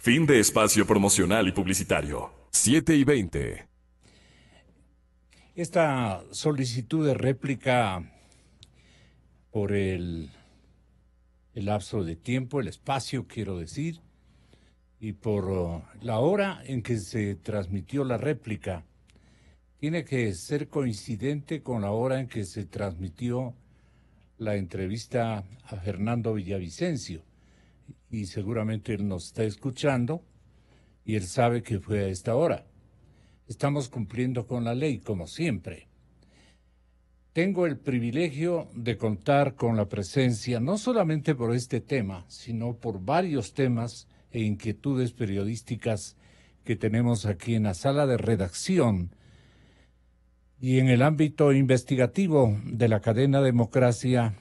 Fin de espacio promocional y publicitario. Siete y 20. Esta solicitud de réplica por el, el lapso de tiempo, el espacio, quiero decir, y por uh, la hora en que se transmitió la réplica, tiene que ser coincidente con la hora en que se transmitió la entrevista a Fernando Villavicencio y seguramente él nos está escuchando y él sabe que fue a esta hora. Estamos cumpliendo con la ley, como siempre. Tengo el privilegio de contar con la presencia, no solamente por este tema, sino por varios temas e inquietudes periodísticas que tenemos aquí en la sala de redacción y en el ámbito investigativo de la cadena democracia.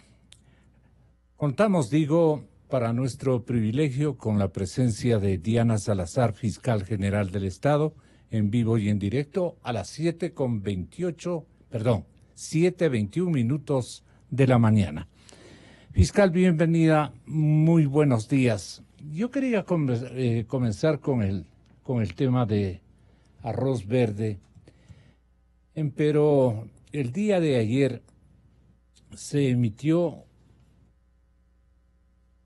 Contamos, digo, para nuestro privilegio con la presencia de Diana Salazar, fiscal general del Estado, en vivo y en directo a las 7 con 28, perdón, 7.21 minutos de la mañana. Fiscal, bienvenida, muy buenos días. Yo quería eh, comenzar con el, con el tema de arroz verde, em, pero el día de ayer se emitió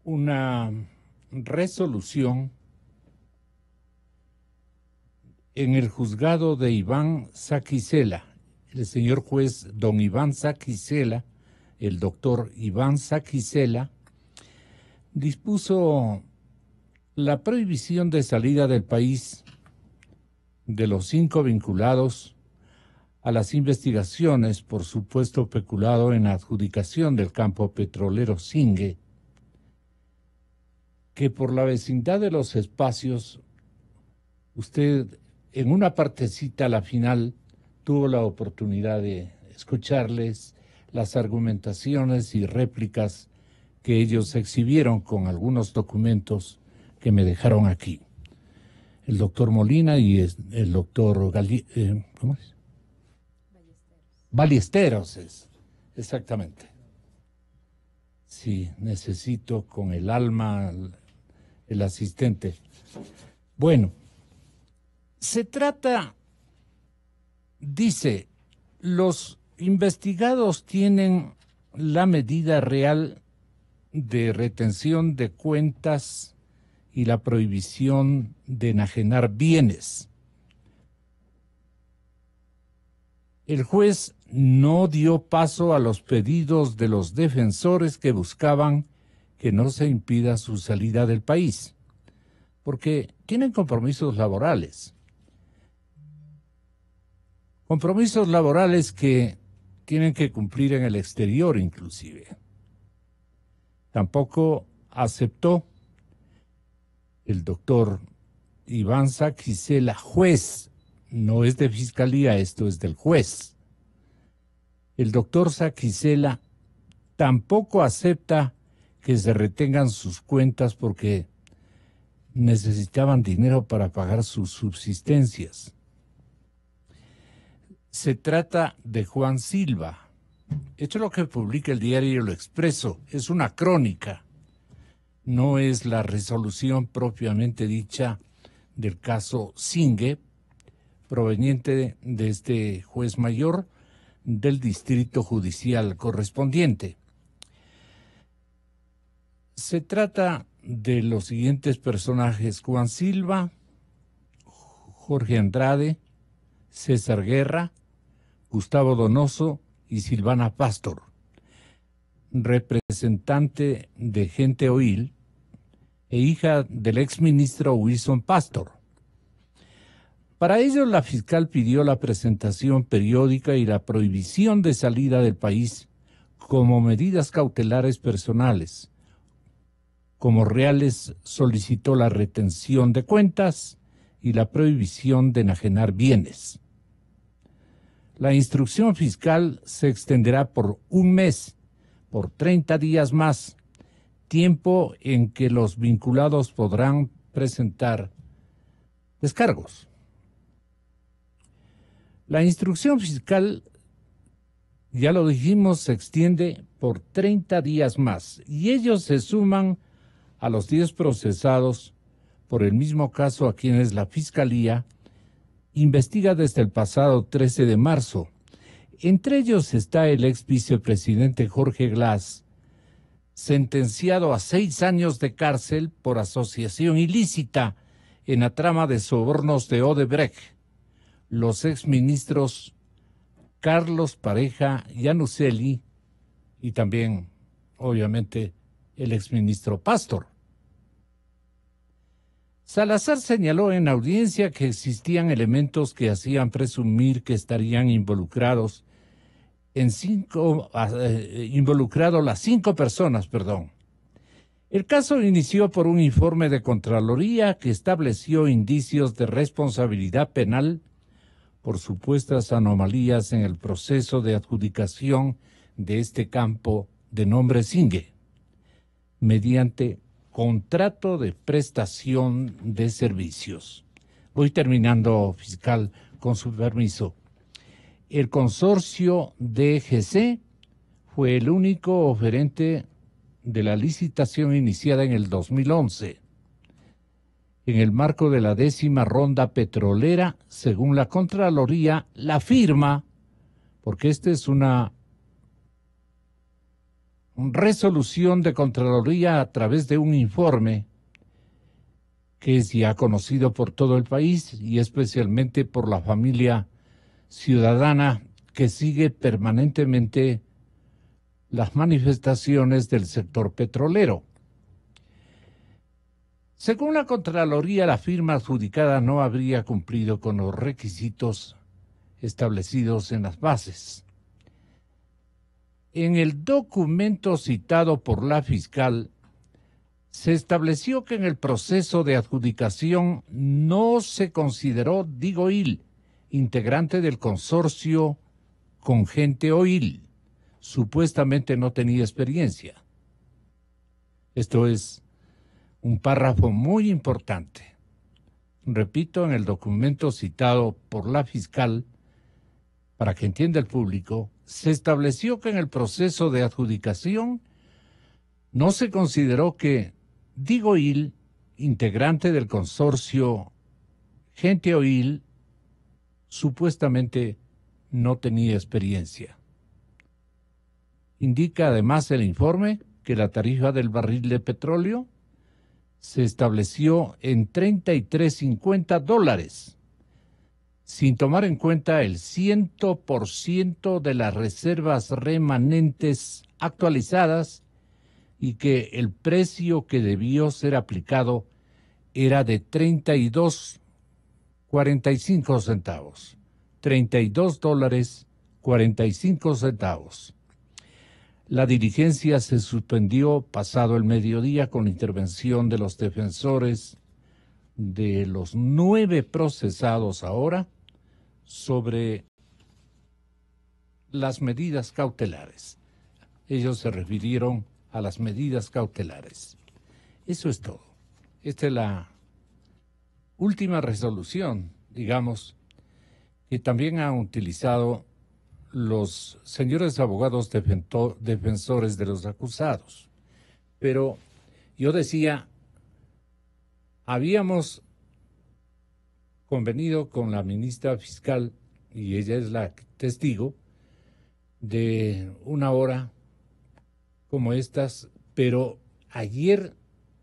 una resolución en el juzgado de Iván Saquicela, el señor juez don Iván Saquicela, el doctor Iván Saquicela, dispuso la prohibición de salida del país de los cinco vinculados a las investigaciones por supuesto peculado en adjudicación del campo petrolero Singue que por la vecindad de los espacios, usted en una partecita a la final tuvo la oportunidad de escucharles las argumentaciones y réplicas que ellos exhibieron con algunos documentos que me dejaron aquí. El doctor Molina y el doctor eh, ¿cómo es? Ballesteros. Ballesteros es, exactamente. Sí, necesito con el alma el asistente. Bueno, se trata, dice, los investigados tienen la medida real de retención de cuentas y la prohibición de enajenar bienes. El juez no dio paso a los pedidos de los defensores que buscaban que no se impida su salida del país, porque tienen compromisos laborales. Compromisos laborales que tienen que cumplir en el exterior inclusive. Tampoco aceptó el doctor Iván Saquisela, juez, no es de fiscalía, esto es del juez. El doctor Saquisela tampoco acepta que se retengan sus cuentas porque necesitaban dinero para pagar sus subsistencias. Se trata de Juan Silva. Esto lo que publica el diario Lo Expreso. Es una crónica. No es la resolución propiamente dicha del caso Singe, proveniente de este juez mayor del distrito judicial correspondiente. Se trata de los siguientes personajes, Juan Silva, Jorge Andrade, César Guerra, Gustavo Donoso y Silvana Pastor, representante de Gente Oil e hija del exministro Wilson Pastor. Para ello, la fiscal pidió la presentación periódica y la prohibición de salida del país como medidas cautelares personales como reales solicitó la retención de cuentas y la prohibición de enajenar bienes. La instrucción fiscal se extenderá por un mes, por 30 días más, tiempo en que los vinculados podrán presentar descargos. La instrucción fiscal, ya lo dijimos, se extiende por 30 días más y ellos se suman a los 10 procesados por el mismo caso a quienes la Fiscalía investiga desde el pasado 13 de marzo. Entre ellos está el ex vicepresidente Jorge Glass, sentenciado a seis años de cárcel por asociación ilícita en la trama de sobornos de Odebrecht. Los exministros Carlos Pareja Yanuceli y también, obviamente, el exministro Pastor. Salazar señaló en audiencia que existían elementos que hacían presumir que estarían involucrados en cinco ah, eh, involucrado las cinco personas, perdón. El caso inició por un informe de Contraloría que estableció indicios de responsabilidad penal por supuestas anomalías en el proceso de adjudicación de este campo de nombre Singue, mediante contrato de prestación de servicios. Voy terminando, fiscal, con su permiso. El consorcio DGC fue el único oferente de la licitación iniciada en el 2011, en el marco de la décima ronda petrolera, según la Contraloría, la firma, porque esta es una resolución de Contraloría a través de un informe que es ya conocido por todo el país y especialmente por la familia ciudadana que sigue permanentemente las manifestaciones del sector petrolero. Según la Contraloría, la firma adjudicada no habría cumplido con los requisitos establecidos en las bases. En el documento citado por la fiscal, se estableció que en el proceso de adjudicación no se consideró digo il, integrante del consorcio con gente oil. Supuestamente no tenía experiencia. Esto es un párrafo muy importante. Repito, en el documento citado por la fiscal, para que entienda el público, se estableció que en el proceso de adjudicación no se consideró que Digoil, integrante del consorcio Gente Oil, supuestamente no tenía experiencia. Indica además el informe que la tarifa del barril de petróleo se estableció en 33.50 dólares sin tomar en cuenta el 100% de las reservas remanentes actualizadas y que el precio que debió ser aplicado era de 32.45 centavos, 32 dólares 45 centavos. La dirigencia se suspendió pasado el mediodía con intervención de los defensores de los nueve procesados ahora sobre las medidas cautelares. Ellos se refirieron a las medidas cautelares. Eso es todo. Esta es la última resolución, digamos, que también han utilizado los señores abogados defensores de los acusados. Pero yo decía, habíamos convenido con la ministra fiscal, y ella es la testigo, de una hora como estas, pero ayer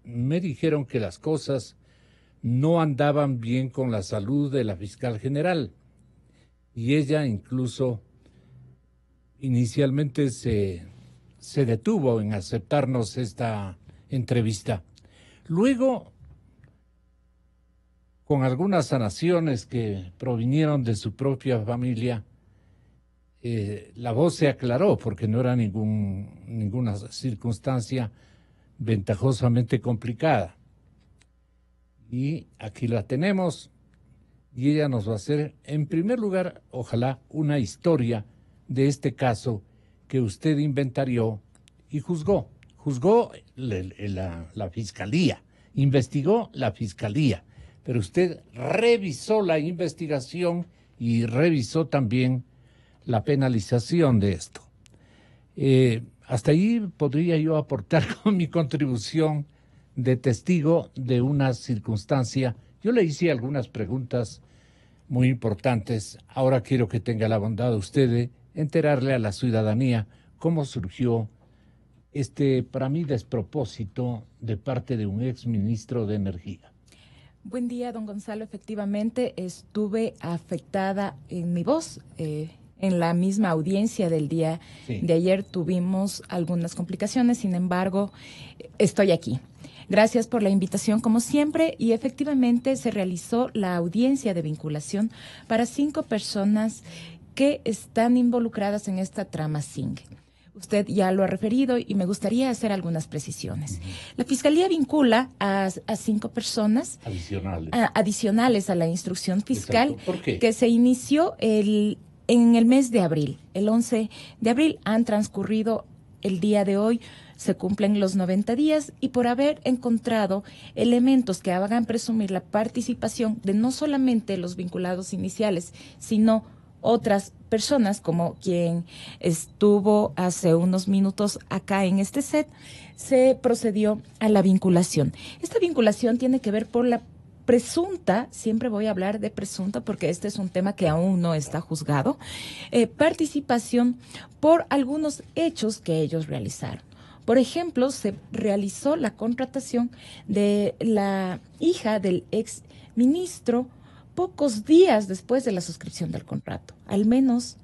me dijeron que las cosas no andaban bien con la salud de la fiscal general. Y ella incluso inicialmente se, se detuvo en aceptarnos esta entrevista. Luego con algunas sanaciones que provinieron de su propia familia, eh, la voz se aclaró porque no era ninguna circunstancia ventajosamente complicada. Y aquí la tenemos y ella nos va a hacer, en primer lugar, ojalá, una historia de este caso que usted inventarió y juzgó. Juzgó la fiscalía, investigó la fiscalía pero usted revisó la investigación y revisó también la penalización de esto. Eh, hasta ahí podría yo aportar con mi contribución de testigo de una circunstancia. Yo le hice algunas preguntas muy importantes. Ahora quiero que tenga la bondad de usted de enterarle a la ciudadanía cómo surgió este, para mí, despropósito de parte de un ex ministro de Energía. Buen día, don Gonzalo. Efectivamente, estuve afectada en mi voz. Eh, en la misma audiencia del día de ayer tuvimos algunas complicaciones, sin embargo, estoy aquí. Gracias por la invitación, como siempre, y efectivamente se realizó la audiencia de vinculación para cinco personas que están involucradas en esta trama SING. Usted ya lo ha referido y me gustaría hacer algunas precisiones. La Fiscalía vincula a, cinco personas adicionales. A, la instrucción fiscal que se inició el, en el mes de abril, el 11 de abril. Han transcurrido el día de hoy se cumplen los 90 días y por haber encontrado elementos que hagan presumir la participación de no solamente los vinculados iniciales, sino otras personas como quien estuvo hace unos minutos acá en este set, se procedió a la vinculación. Esta vinculación tiene que ver por la presunta, siempre voy a hablar de presunta porque este es un tema que aún no está juzgado, eh, participación por algunos hechos que ellos realizaron. Por ejemplo, se realizó la contratación de la hija del ex ministro pocos días después de la suscripción del contrato. Al menos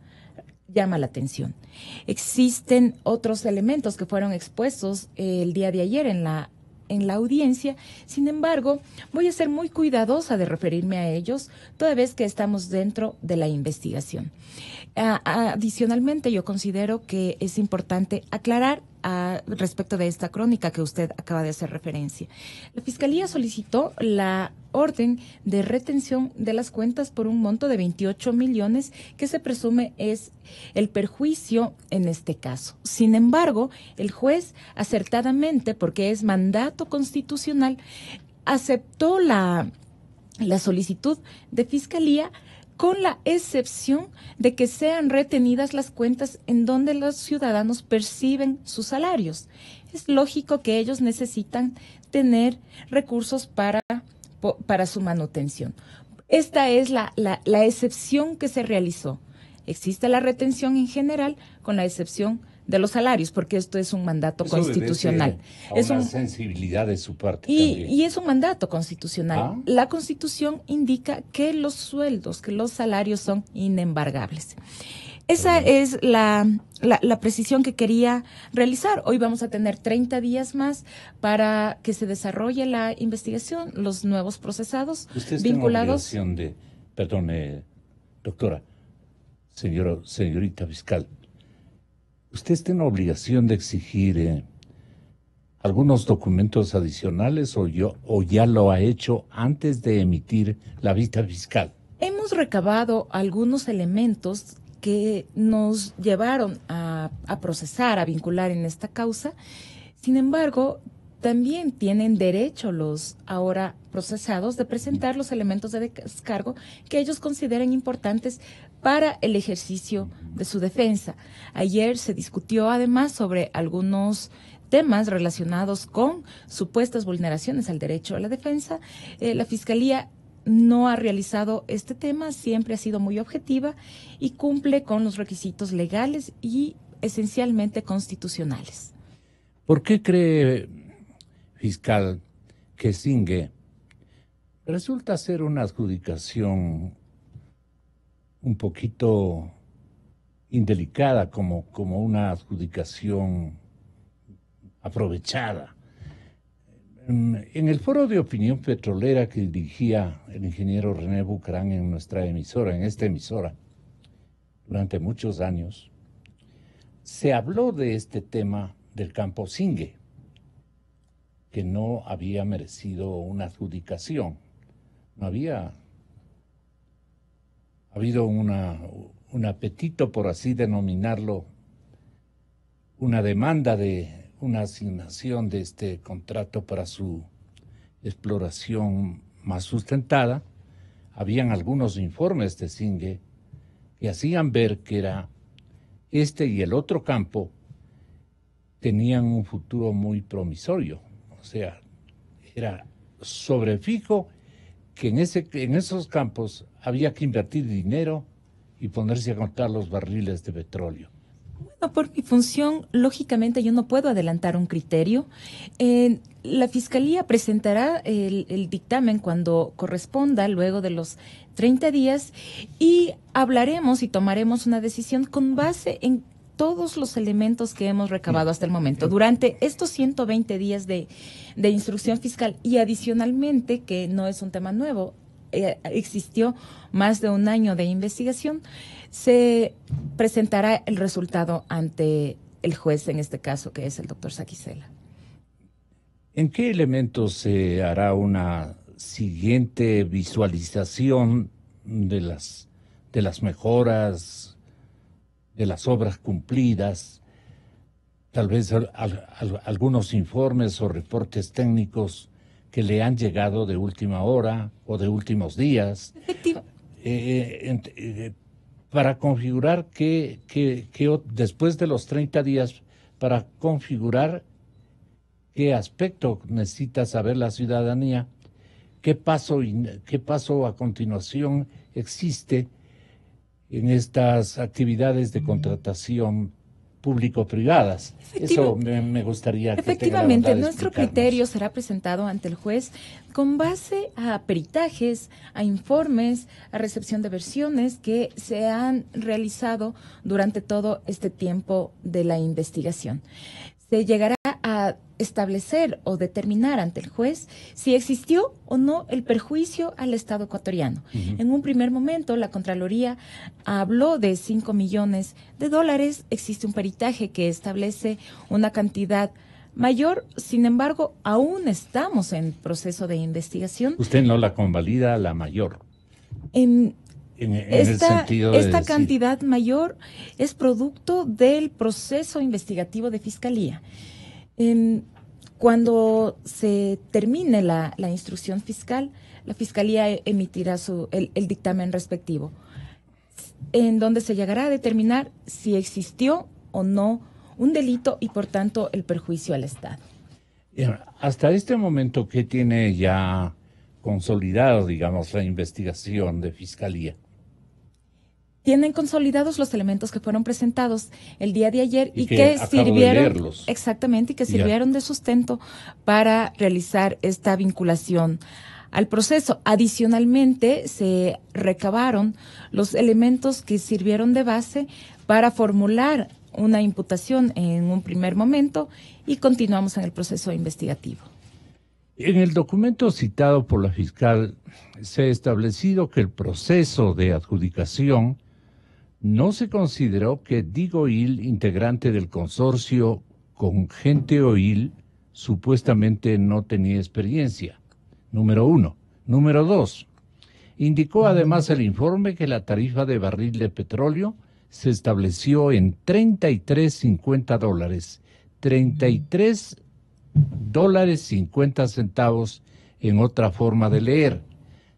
llama la atención. Existen otros elementos que fueron expuestos eh, el día de ayer en la en la audiencia. Sin embargo, voy a ser muy cuidadosa de referirme a ellos toda vez que estamos dentro de la investigación. Ah, adicionalmente, yo considero que es importante aclarar respecto de esta crónica que usted acaba de hacer referencia. La Fiscalía solicitó la orden de retención de las cuentas por un monto de 28 millones que se presume es el perjuicio en este caso. Sin embargo, el juez acertadamente, porque es mandato constitucional, aceptó la, la solicitud de fiscalía con la excepción de que sean retenidas las cuentas en donde los ciudadanos perciben sus salarios. Es lógico que ellos necesitan tener recursos para, para su manutención. Esta es la, la excepción que se realizó. Existe la retención en general con la excepción de los salarios, porque esto es un mandato constitucional. es una sensibilidad de su parte. Y, y es un mandato constitucional. Ah. La constitución indica que los sueldos, que los salarios son inembargables. Esa es la, precisión que quería realizar. Hoy vamos a tener 30 días más para que se desarrolle la investigación, los nuevos procesados ¿Usted vinculados. de, perdón, doctora, señorita fiscal, ¿Usted está la obligación de exigir eh, algunos documentos adicionales o, yo, o ya lo ha hecho antes de emitir la vista fiscal? Hemos recabado algunos elementos que nos llevaron a procesar, a vincular en esta causa. Sin embargo, también tienen derecho los ahora procesados de presentar los elementos de descargo que ellos consideren importantes para el ejercicio de su defensa. Ayer se discutió además sobre algunos temas relacionados con supuestas vulneraciones al derecho a la defensa. Eh, la Fiscalía no ha realizado este tema, siempre ha sido muy objetiva y cumple con los requisitos legales y esencialmente constitucionales. ¿Por qué cree, fiscal, que Singue resulta ser una adjudicación un poquito indelicada como, como una adjudicación aprovechada. En el foro de opinión petrolera que dirigía el ingeniero René Bucrán en nuestra emisora, en esta emisora, durante muchos años, se habló de este tema del campo Singue, que no había merecido una adjudicación, no había ha habido un apetito, por así denominarlo, una demanda de una asignación de este contrato para su exploración más sustentada, habían algunos informes de Singe que hacían ver que era este y el otro campo tenían un futuro muy promisorio, o sea, era sobrefijo que en, ese, en esos campos había que invertir dinero y ponerse a contar los barriles de petróleo. Bueno, por mi función, lógicamente yo no puedo adelantar un criterio. Eh, la Fiscalía presentará el, el, dictamen cuando corresponda, luego de los 30 días, y hablaremos y tomaremos una decisión con base en todos los elementos que hemos recabado mm. hasta el momento mm. durante estos 120 días de, instrucción fiscal y adicionalmente, que no es un tema nuevo, eh, existió más de un año de investigación, se presentará el resultado ante el juez en este caso, que es el doctor Saquicela. ¿En qué elementos se hará una siguiente visualización de las, de las mejoras de las obras cumplidas, tal vez algunos informes o reportes técnicos que le han llegado de última hora o de últimos días, eh, eh, eh, para configurar que, después de los 30 días, para configurar qué aspecto necesita saber la ciudadanía, qué paso, qué paso a continuación existe en estas actividades de contratación público-privadas. Eso me, gustaría que Efectivamente, nuestro criterio será presentado ante el juez con base a peritajes, a informes, a recepción de versiones que se han realizado durante todo este tiempo de la investigación. Se llegará a establecer o determinar ante el juez si existió o no el perjuicio al Estado ecuatoriano. En un primer momento, la Contraloría habló de 5 millones de dólares. Existe un peritaje que establece una cantidad mayor, sin embargo, aún estamos en proceso de investigación. Usted no la convalida la mayor. En, en, esta, esta cantidad mayor es producto del proceso investigativo de fiscalía cuando se termine la, instrucción fiscal, la fiscalía e-, emitirá su, el, el, dictamen respectivo, en donde se llegará a determinar si existió o no un delito y, por tanto, el perjuicio al Estado. Hasta este momento, ¿qué tiene ya consolidado, digamos, la investigación de fiscalía? tienen consolidados los elementos que fueron presentados el día de ayer y, que, sirvieron exactamente y que sirvieron de sustento para realizar esta vinculación al proceso. Adicionalmente, se recabaron los elementos que sirvieron de base para formular una imputación en un primer momento y continuamos en el proceso investigativo. En el documento citado por la fiscal se ha establecido que el proceso de adjudicación no se consideró que Digoil, integrante del consorcio con gente oil, supuestamente no tenía experiencia. Número uno. Número dos. Indicó además el informe que la tarifa de barril de petróleo se estableció en 33.50 dólares, 33 dólares 50 centavos en otra forma de leer,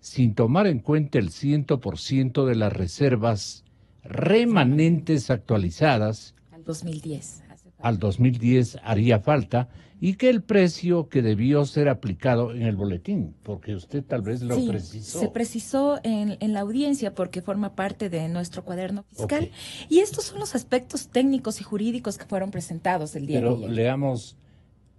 sin tomar en cuenta el 100% de las reservas remanentes actualizadas al 2010. Al 2010 haría falta y que el precio que debió ser aplicado en el boletín, porque usted tal vez lo precisó. Se precisó en, la audiencia porque forma parte de nuestro cuaderno fiscal. Y estos son los aspectos técnicos y jurídicos que fueron presentados el día Pero de Leamos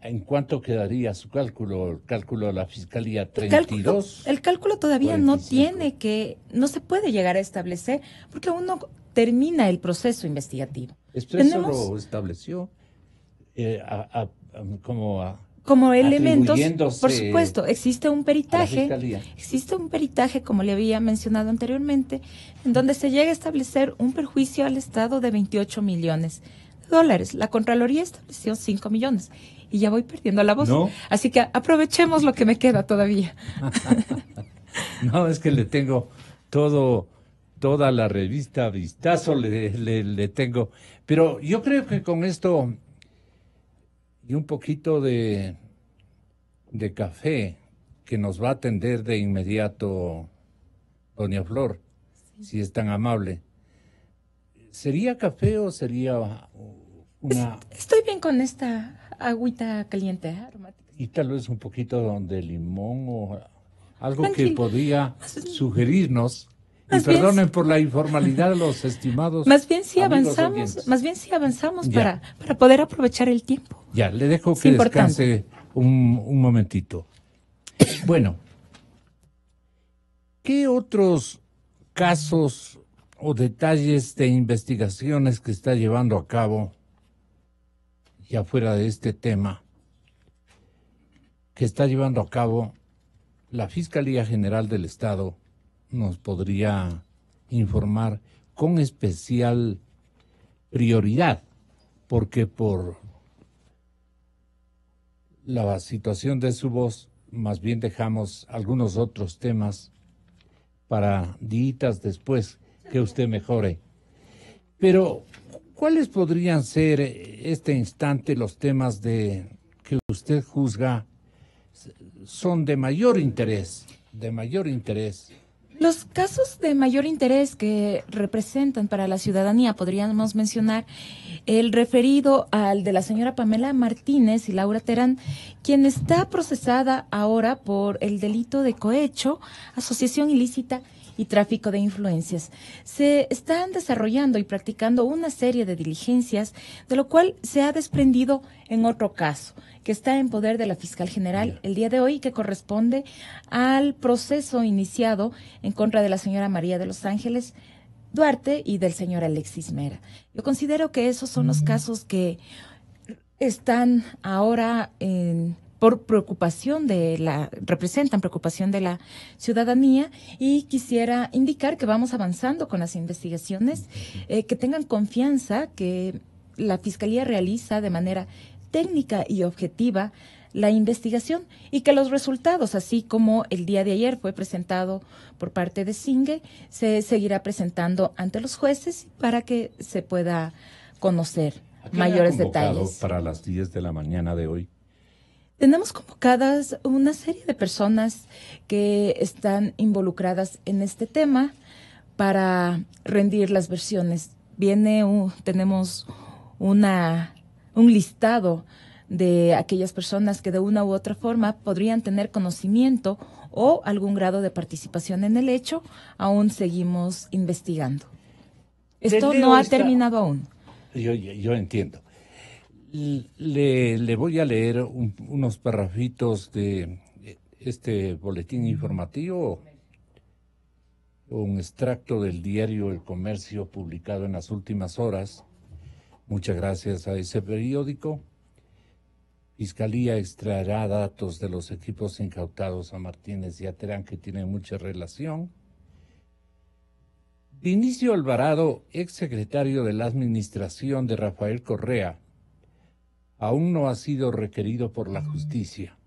¿En cuánto quedaría su cálculo? El cálculo de la fiscalía 32. El cálculo, todavía no tiene que, no se puede llegar a establecer porque uno termina el proceso investigativo. lo estableció eh, como como elementos, por supuesto, existe un peritaje, existe un peritaje, como le había mencionado anteriormente, en donde se llega a establecer un perjuicio al Estado de 28 millones de dólares. La Contraloría estableció 5 millones y ya voy perdiendo la voz. Así que aprovechemos lo que me queda todavía. no, es que le tengo todo, toda la revista vistazo, le, tengo. Pero yo creo que con esto y un poquito de, de café que nos va a atender de inmediato Doña Flor, si es tan amable. ¿Sería café o sería una...? Estoy bien con esta agüita caliente, ¿eh? aromática. Y tal vez un poquito de limón o algo que podía sugerirnos. y perdonen por la informalidad, los estimados. Más bien si avanzamos, más bien si avanzamos para, para poder aprovechar el tiempo. Ya, le dejo que descanse un, un momentito. Bueno, ¿qué otros casos o detalles de investigaciones que está llevando a cabo y afuera de este tema que está llevando a cabo la Fiscalía General del Estado nos podría informar con especial prioridad, porque por la situación de su voz, más bien dejamos algunos otros temas para diitas después que usted mejore. Pero ¿Cuáles podrían ser eh, este instante los temas de que usted juzga son de mayor interés, de mayor interés? Los casos de mayor interés que representan para la ciudadanía podríamos mencionar el referido al de la señora Pamela Martínez y Laura Terán, quien está procesada ahora por el delito de cohecho, asociación ilícita y tráfico de influencias. Se están desarrollando y practicando una serie de diligencias, de lo cual se ha desprendido en otro caso, que está en poder de la fiscal general el día de hoy, que corresponde al proceso iniciado en contra de la señora María de los Ángeles Duarte y del señor Alexis Mera. Yo considero que esos son los mm. casos que están ahora en por preocupación de la, representan preocupación de la ciudadanía y quisiera indicar que vamos avanzando con las investigaciones, eh, que tengan confianza que la Fiscalía realiza de manera técnica y objetiva la investigación y que los resultados, así como el día de ayer fue presentado por parte de Singe, se seguirá presentando ante los jueces para que se pueda conocer mayores detalles. Para las 10 de la mañana de hoy. Tenemos convocadas una serie de personas que están involucradas en este tema para rendir las versiones. Viene, tenemos una, un listado de aquellas personas que de una u otra forma podrían tener conocimiento o algún grado de participación en el hecho, aún seguimos investigando. Esto no ha terminado aún. yo entiendo. Le, voy a leer unos parrafitos de este boletín informativo, un extracto del diario El Comercio publicado en las últimas horas. Muchas gracias a ese periódico. Fiscalía extraerá datos de los equipos incautados a Martínez y a Terán que tienen mucha relación. Vinicio Alvarado, ex secretario de la Administración de Rafael Correa, aún no ha sido requerido por la justicia.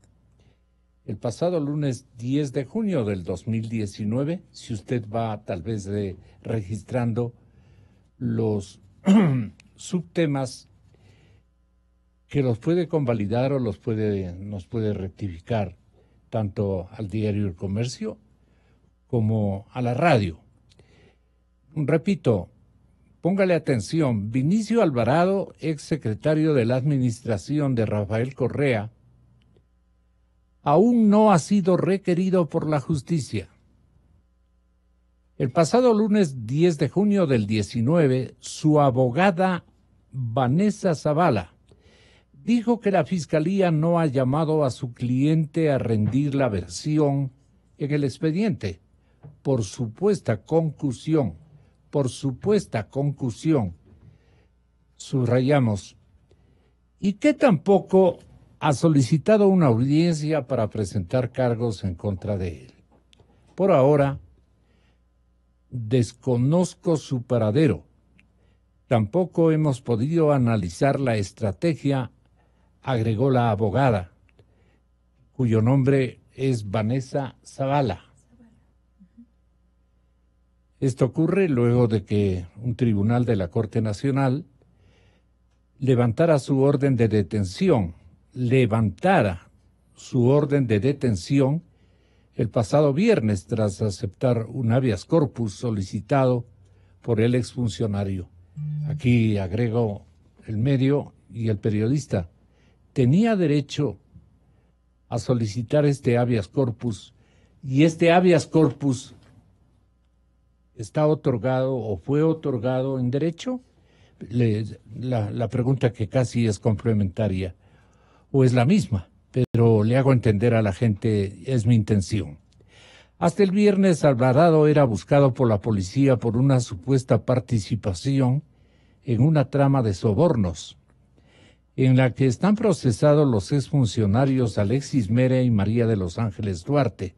El pasado lunes 10 de junio del 2019, si usted va tal vez de, registrando los subtemas que los puede convalidar o los puede, nos puede rectificar tanto al diario El Comercio como a la radio. Repito, Póngale atención, Vinicio Alvarado, ex secretario de la administración de Rafael Correa, aún no ha sido requerido por la justicia. El pasado lunes 10 de junio del 19, su abogada Vanessa Zavala dijo que la fiscalía no ha llamado a su cliente a rendir la versión en el expediente por supuesta concusión por supuesta concusión. Subrayamos. Y que tampoco ha solicitado una audiencia para presentar cargos en contra de él. Por ahora, desconozco su paradero. Tampoco hemos podido analizar la estrategia, agregó la abogada, cuyo nombre es Vanessa Zavala. Esto ocurre luego de que un tribunal de la Corte Nacional levantara su orden de detención, levantara su orden de detención el pasado viernes tras aceptar un habeas corpus solicitado por el exfuncionario. Aquí agrego el medio y el periodista. Tenía derecho a solicitar este habeas corpus y este habeas corpus está otorgado o fue otorgado en derecho? la, la, pregunta que casi es complementaria, o es la misma, pero le hago entender a la gente, es mi intención. Hasta el viernes, Alvarado era buscado por la policía por una supuesta participación en una trama de sobornos, en la que están procesados los exfuncionarios Alexis Mera y María de los Ángeles Duarte,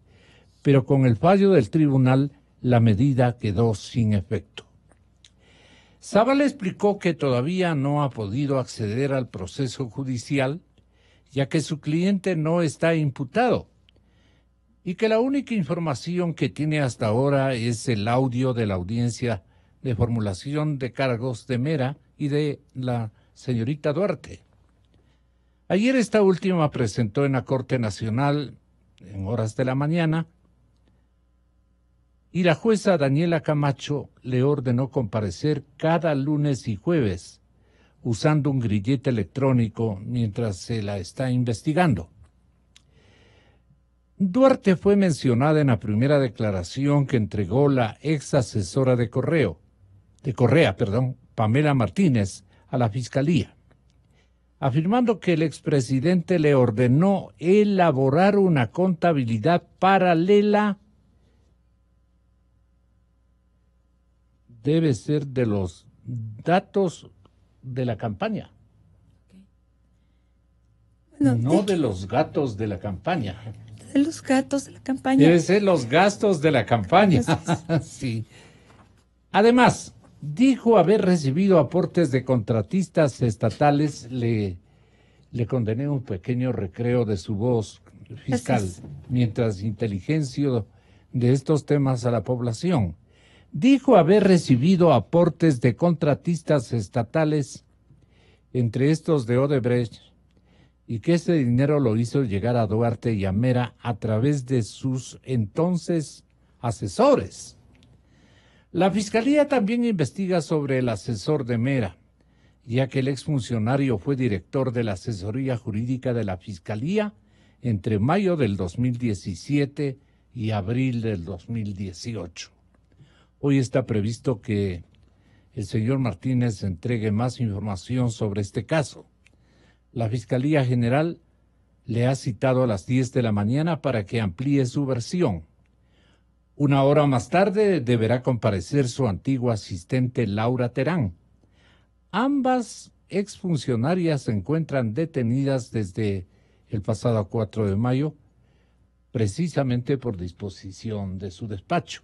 pero con el fallo del tribunal la medida quedó sin efecto. le explicó que todavía no ha podido acceder al proceso judicial, ya que su cliente no está imputado, y que la única información que tiene hasta ahora es el audio de la audiencia de formulación de cargos de Mera y de la señorita Duarte. Ayer esta última presentó en la Corte Nacional, en horas de la mañana, y la jueza Daniela Camacho le ordenó comparecer cada lunes y jueves usando un grillete electrónico mientras se la está investigando. Duarte fue mencionada en la primera declaración que entregó la ex asesora de Correo, de Correa, perdón, Pamela Martínez, a la Fiscalía, afirmando que el expresidente le ordenó elaborar una contabilidad paralela debe ser de los datos de la campaña. No, de, los gatos de la campaña. De los gatos de la campaña. Debe ser los gastos de la campaña. sí. Además, dijo haber recibido aportes de contratistas estatales. Le, le condené un pequeño recreo de su voz fiscal, mientras inteligencia de estos temas a la población dijo haber recibido aportes de contratistas estatales, entre estos de Odebrecht, y que ese dinero lo hizo llegar a Duarte y a Mera a través de sus entonces asesores. La Fiscalía también investiga sobre el asesor de Mera, ya que el exfuncionario fue director de la asesoría jurídica de la Fiscalía entre mayo del 2017 y abril del 2018. Hoy está previsto que el señor Martínez entregue más información sobre este caso. La Fiscalía General le ha citado a las 10 de la mañana para que amplíe su versión. Una hora más tarde deberá comparecer su antigua asistente Laura Terán. Ambas exfuncionarias se encuentran detenidas desde el pasado 4 de mayo, precisamente por disposición de su despacho.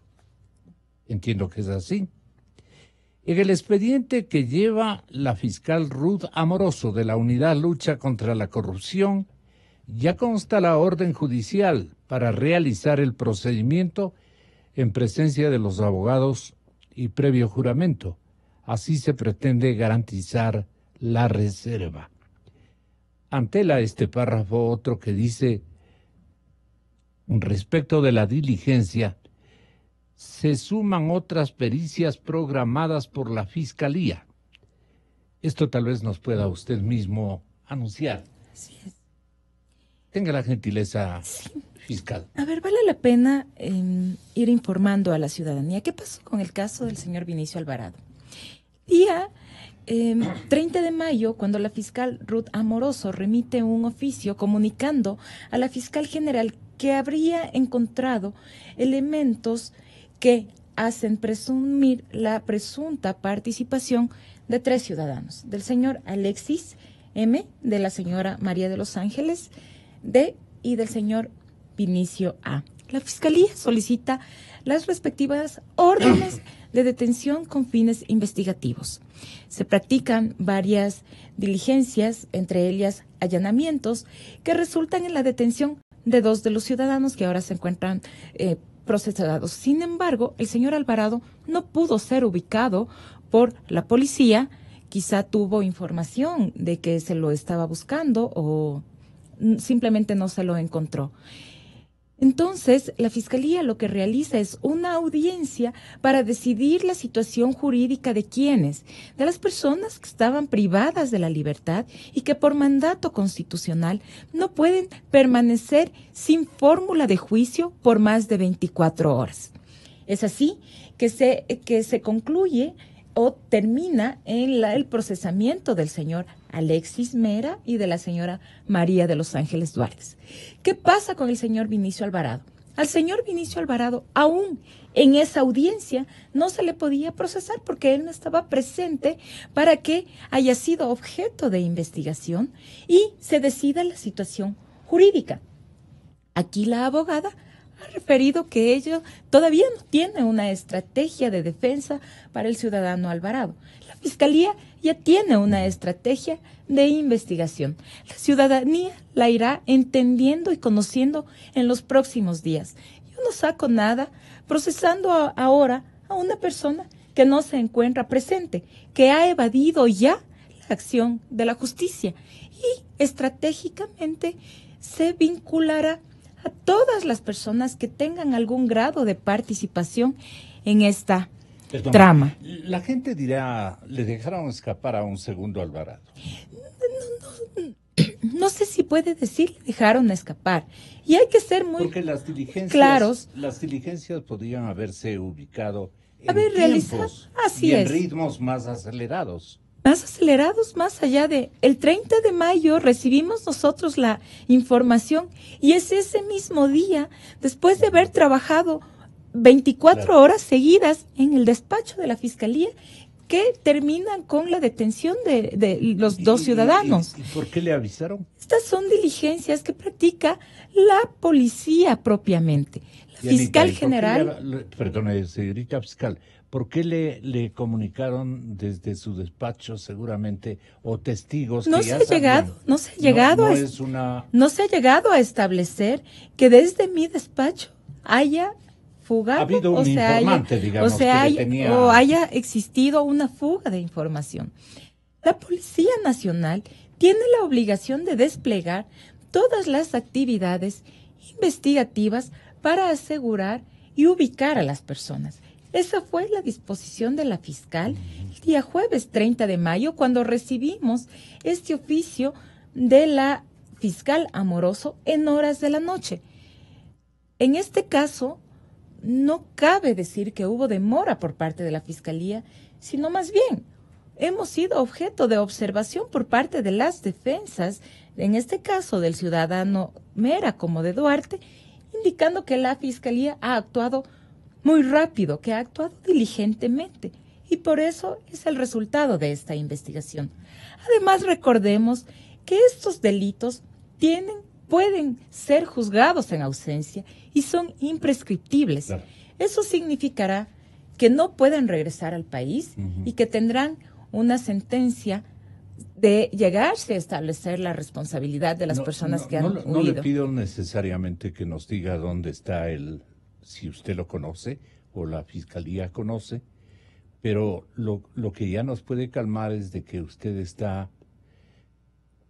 Entiendo que es así. En el expediente que lleva la fiscal Ruth Amoroso de la Unidad Lucha contra la Corrupción, ya consta la orden judicial para realizar el procedimiento en presencia de los abogados y previo juramento. Así se pretende garantizar la reserva. Antela este párrafo otro que dice, respecto de la diligencia, se suman otras pericias programadas por la Fiscalía. Esto tal vez nos pueda usted mismo anunciar. Así es. Tenga la gentileza fiscal. A ver, vale la pena em, ir informando a la ciudadanía. ¿Qué pasó con el caso del señor Vinicio Alvarado? Día 30 em, de mayo, cuando la fiscal Ruth Amoroso remite un oficio comunicando a la fiscal general que habría encontrado elementos que hacen presumir la presunta participación de tres ciudadanos, del señor Alexis M, de la señora María de los Ángeles D y del señor Vinicio A. La Fiscalía solicita las respectivas órdenes de detención con fines investigativos. Se practican varias diligencias, entre ellas allanamientos, que resultan en la detención de dos de los ciudadanos que ahora se encuentran eh, procesados. Sin embargo, el señor Alvarado no pudo ser ubicado por la policía, quizá tuvo información de que se lo estaba buscando o simplemente no se lo encontró. Entonces, la Fiscalía lo que realiza es una audiencia para decidir la situación jurídica de quienes, de las personas que estaban privadas de la libertad y que por mandato constitucional no pueden permanecer sin fórmula de juicio por más de 24 horas. Es así que se, que se concluye o termina en el procesamiento del señor Alexis Mera y de la señora María de Los Ángeles Duárez. ¿Qué pasa con el señor Vinicio Alvarado? Al señor Vinicio Alvarado, aún en esa audiencia, no se le podía procesar porque él no estaba presente para que haya sido objeto de investigación y se decida la situación jurídica. Aquí la abogada ha referido que ello todavía no tiene una estrategia de defensa para el ciudadano Alvarado. La Fiscalía ya tiene una estrategia de investigación. La ciudadanía la irá entendiendo y conociendo en los próximos días. Yo no saco nada procesando ahora a una persona que no se encuentra presente, que ha evadido ya la acción de la justicia y estratégicamente se vinculará a todas las personas que tengan algún grado de participación en esta trama. La gente dirá, le dejaron escapar a un segundo Alvarado. No, sé si puede decir, le dejaron escapar. Y hay que ser muy Porque las diligencias, claros. Las diligencias podrían haberse ubicado en y en ritmos más acelerados más acelerados más allá de el 30 de mayo recibimos nosotros la información y es ese mismo día, después de haber trabajado 24 horas seguidas en el despacho de la Fiscalía, que terminan con la detención de, los dos ciudadanos. ¿Y, por qué le avisaron? Estas son diligencias que practica la policía propiamente. La fiscal general. Perdón, señorita fiscal, ¿Por qué le, comunicaron desde su despacho seguramente o testigos? No se ha llegado, no se ha llegado, no, a, se ha llegado a establecer que desde mi despacho haya fugado, o, o haya existido una fuga de información. La Policía Nacional tiene la obligación de desplegar todas las actividades investigativas para asegurar y ubicar a las personas. Esa fue la disposición de la fiscal el día jueves 30 de mayo cuando recibimos este oficio de la fiscal amoroso en horas de la noche. En este caso, no cabe decir que hubo demora por parte de la fiscalía, sino más bien hemos sido objeto de observación por parte de las defensas, en este caso del ciudadano Mera como de Duarte, indicando que la fiscalía ha actuado muy rápido, que ha actuado diligentemente y por eso es el resultado de esta investigación. Además, recordemos que estos delitos tienen, pueden ser juzgados en ausencia y son imprescriptibles. Eso significará que no pueden regresar al país y que tendrán una sentencia de llegarse a establecer la responsabilidad de las personas que han huido. No le pido necesariamente que nos diga dónde está el si usted lo conoce o la fiscalía conoce, pero lo, que ya nos puede calmar es de que usted está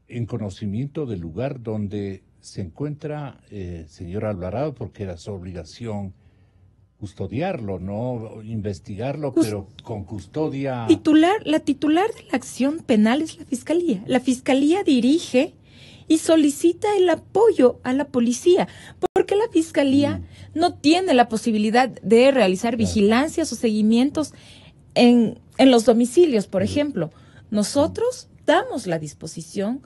en conocimiento del lugar donde se encuentra, eh, señor Alvarado, porque era su obligación custodiarlo, no investigarlo, pero con custodia. Titular, la titular de la acción penal es la fiscalía. La fiscalía dirige y solicita el apoyo a la policía, porque la fiscalía mm. no tiene la posibilidad de realizar vigilancias o seguimientos en, en los domicilios, por mm. ejemplo. Nosotros damos la disposición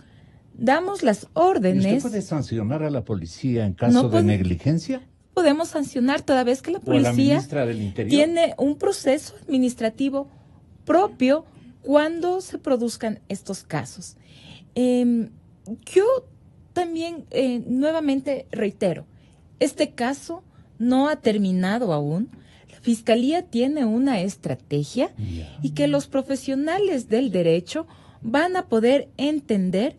damos las órdenes. puede sancionar a la policía en caso de negligencia? Podemos sancionar toda vez que la policía tiene un proceso administrativo propio cuando se produzcan estos casos. Em, yo también eh, nuevamente reitero, este caso no ha terminado aún. La Fiscalía tiene una estrategia y que los profesionales del derecho van a poder entender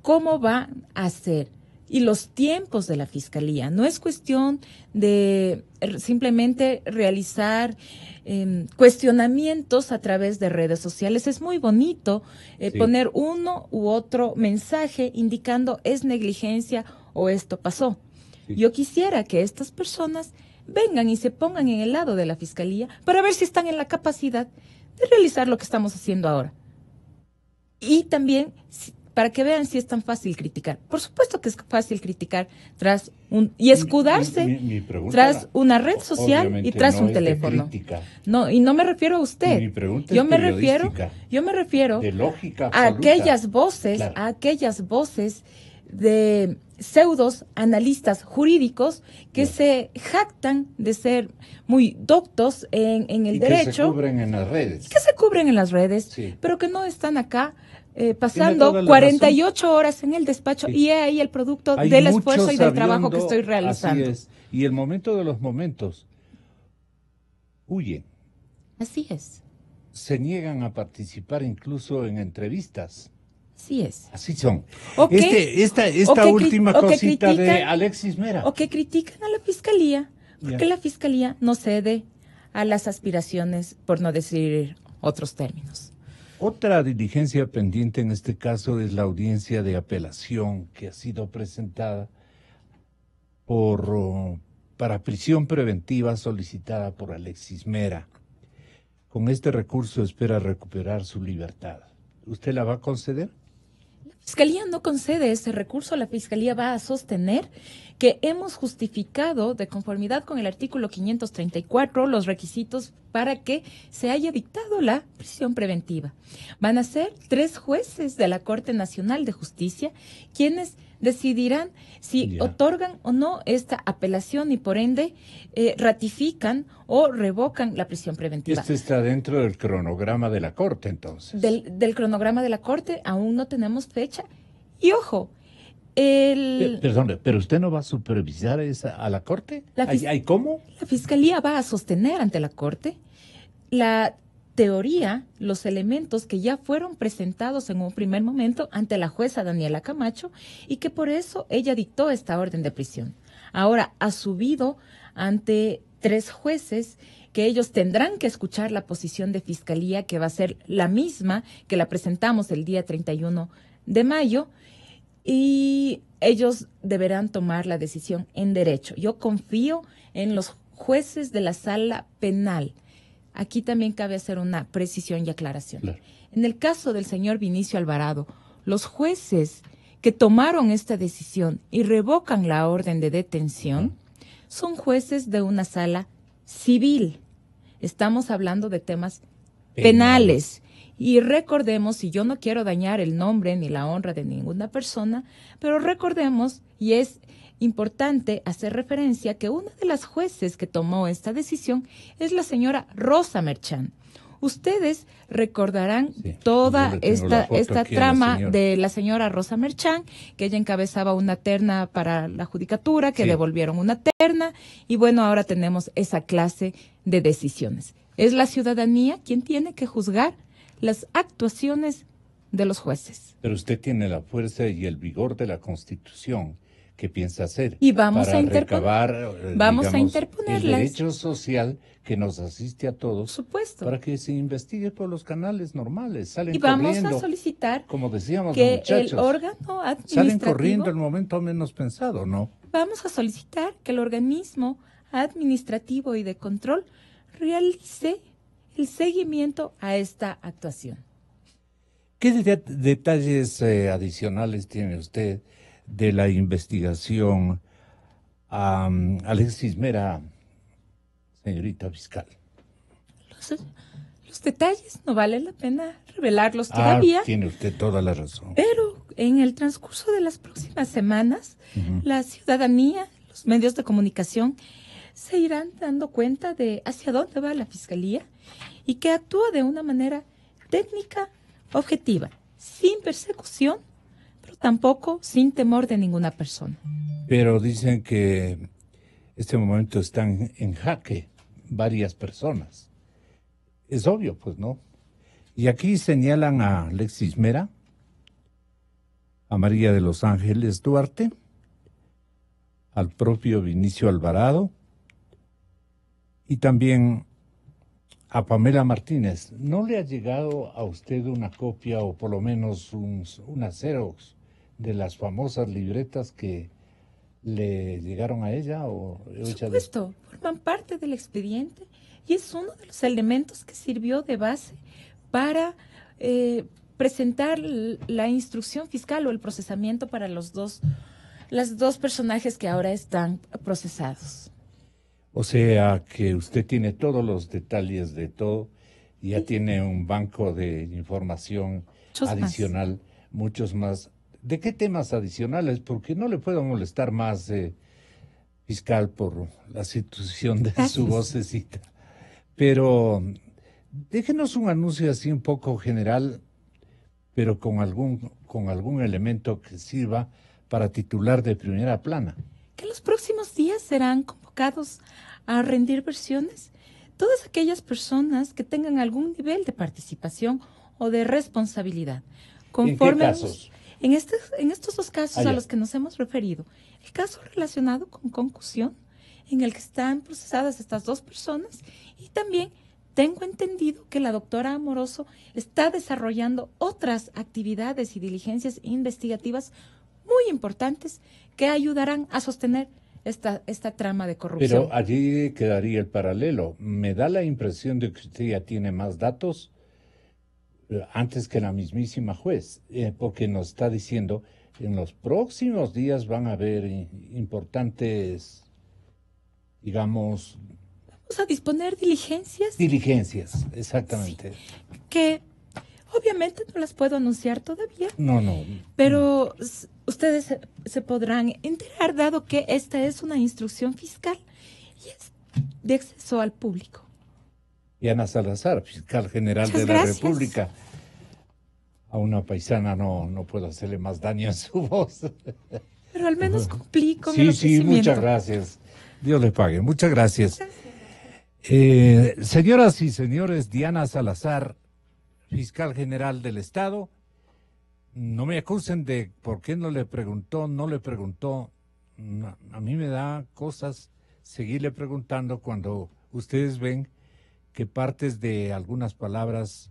cómo va a ser y los tiempos de la Fiscalía. No es cuestión de simplemente realizar em, cuestionamientos a través de redes sociales. Es muy bonito eh, poner uno u otro mensaje indicando es negligencia o esto pasó. Yo quisiera que estas personas vengan y se pongan en el lado de la Fiscalía para ver si están en la capacidad de realizar lo que estamos haciendo ahora. Y también para que vean si es tan fácil criticar. Por supuesto que es fácil criticar tras un y escudarse tras una red social y tras un teléfono. No, y no me refiero a usted. yo me refiero yo me refiero a aquellas voces, a aquellas voces de pseudos analistas jurídicos que se jactan de ser muy doctos en, el derecho. Que se cubren en las redes. Que se cubren en las redes, pero que no están acá eh, pasando 48 horas en el despacho y ahí el producto del esfuerzo y del trabajo que estoy realizando. Así es. Y el momento de los momentos huyen. Así es. Se niegan a participar incluso en entrevistas. Así es. Así son. Este, esta última cosita de Alexis Mera. O que critican a la fiscalía, porque la fiscalía no cede a las aspiraciones, por no decir otros términos. Otra diligencia pendiente en este caso es la audiencia de apelación que ha sido presentada por, oh, para prisión preventiva solicitada por Alexis Mera. Con este recurso espera recuperar su libertad. ¿Usted la va a conceder? Fiscalía no concede ese recurso, la Fiscalía va a sostener que hemos justificado de conformidad con el artículo 534 los requisitos para que se haya dictado la prisión preventiva. Van a ser tres jueces de la Corte Nacional de Justicia quienes decidirán si otorgan o no esta apelación y por ende eh, ratifican o revocan la prisión preventiva. Esto está dentro del cronograma de la Corte entonces. Del, cronograma de la Corte aún no tenemos fecha y ojo, el... Eh, perdón, pero usted no va a supervisar esa, a la Corte. ¿y ¿Hay, cómo? La Fiscalía va a sostener ante la Corte la teoría los elementos que ya fueron presentados en un primer momento ante la jueza Daniela Camacho y que por eso ella dictó esta orden de prisión. Ahora ha subido ante tres jueces que ellos tendrán que escuchar la posición de fiscalía que va a ser la misma que la presentamos el día 31 de mayo y ellos deberán tomar la decisión en derecho. Yo confío en los jueces de la sala penal aquí también cabe hacer una precisión y aclaración. En el caso del señor Vinicio Alvarado, los jueces que tomaron esta decisión y revocan la orden de detención son jueces de una sala civil. Estamos hablando de temas penales. penales. Y recordemos, y yo no quiero dañar el nombre ni la honra de ninguna persona, pero recordemos, y es Importante hacer referencia que una de las jueces que tomó esta decisión es la señora Rosa Merchán. Ustedes recordarán toda esta, esta trama de la señora Rosa Merchán, que ella encabezaba una terna para la judicatura, que devolvieron una terna, y bueno, ahora tenemos esa clase de decisiones. Es la ciudadanía quien tiene que juzgar las actuaciones de los jueces. Pero usted tiene la fuerza y el vigor de la Constitución que piensa hacer. Y vamos a interponer. Eh, vamos a El derecho social que nos asiste a todos. Supuesto. Para que se investigue por los canales normales. Salen y vamos a solicitar como decíamos que el órgano administrativo. Salen corriendo el momento menos pensado, ¿no? Vamos a solicitar que el organismo administrativo y de control realice el seguimiento a esta actuación. ¿Qué detalles eh, adicionales tiene usted de la investigación a Alexis Mera, señorita fiscal. Los, detalles no vale la pena revelarlos ah, todavía. tiene usted toda la razón. Pero en el transcurso de las próximas semanas, la ciudadanía, los medios de comunicación, se irán dando cuenta de hacia dónde va la fiscalía y que actúa de una manera técnica, objetiva, sin persecución tampoco sin temor de ninguna persona. Pero dicen que este momento están en jaque varias personas. Es obvio, pues no. Y aquí señalan a Alexis Mera, a María de los Ángeles Duarte, al propio Vinicio Alvarado y también a Pamela Martínez. ¿No le ha llegado a usted una copia o por lo menos un, una de las famosas libretas que le llegaron a ella o Por supuesto, forman parte del expediente y es uno de los elementos que sirvió de base para eh, presentar la instrucción fiscal o el procesamiento para los dos, las dos personajes que ahora están procesados. O sea que usted tiene todos los detalles de todo, ya tiene un banco de información adicional, muchos más ¿De qué temas adicionales? Porque no le puedo molestar más, eh, fiscal, por la situación de su vocecita. Pero déjenos un anuncio así un poco general, pero con algún, con algún elemento que sirva para titular de primera plana. Que los próximos días serán convocados a rendir versiones todas aquellas personas que tengan algún nivel de participación o de responsabilidad. Conforme ¿En este, en, estos dos casos ah, a los que nos hemos referido, el caso relacionado con concusión, en el que están procesadas estas dos personas, y también tengo entendido que la doctora Amoroso está desarrollando otras actividades y diligencias investigativas muy importantes que ayudarán a sostener esta, esta trama de corrupción. Pero allí quedaría el paralelo. Me da la impresión de que usted ya tiene más datos antes que la mismísima juez, eh, porque nos está diciendo, en los próximos días van a haber eh, importantes, digamos... Vamos a disponer diligencias. Diligencias, exactamente. que obviamente no las puedo anunciar todavía. No, no. Pero ustedes se podrán enterar, dado que esta es una instrucción fiscal y es de acceso al público. Diana Salazar, fiscal general de la República. A una paisana no, no puedo hacerle más daño a su voz. Pero al menos cumplí con Sí, sí, muchas gracias. Dios le pague. Muchas gracias. Eh, señoras y señores, Diana Salazar, fiscal general del Estado, no me acusen de por qué no le preguntó, no le preguntó. A mí me da cosas seguirle preguntando cuando ustedes ven que partes de algunas palabras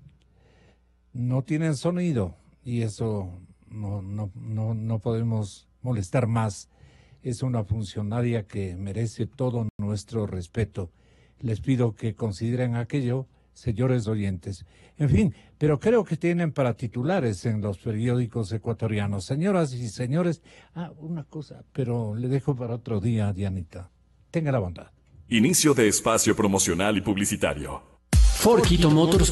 no tienen sonido y eso no, no, no, no podemos molestar más. Es una funcionaria que merece todo nuestro respeto. Les pido que consideren aquello, señores oyentes. En fin, pero creo que tienen para titulares en los periódicos ecuatorianos. Señoras y señores, ah, una cosa, pero le dejo para otro día, Dianita. Tenga la bondad. Inicio de espacio promocional y publicitario. Motors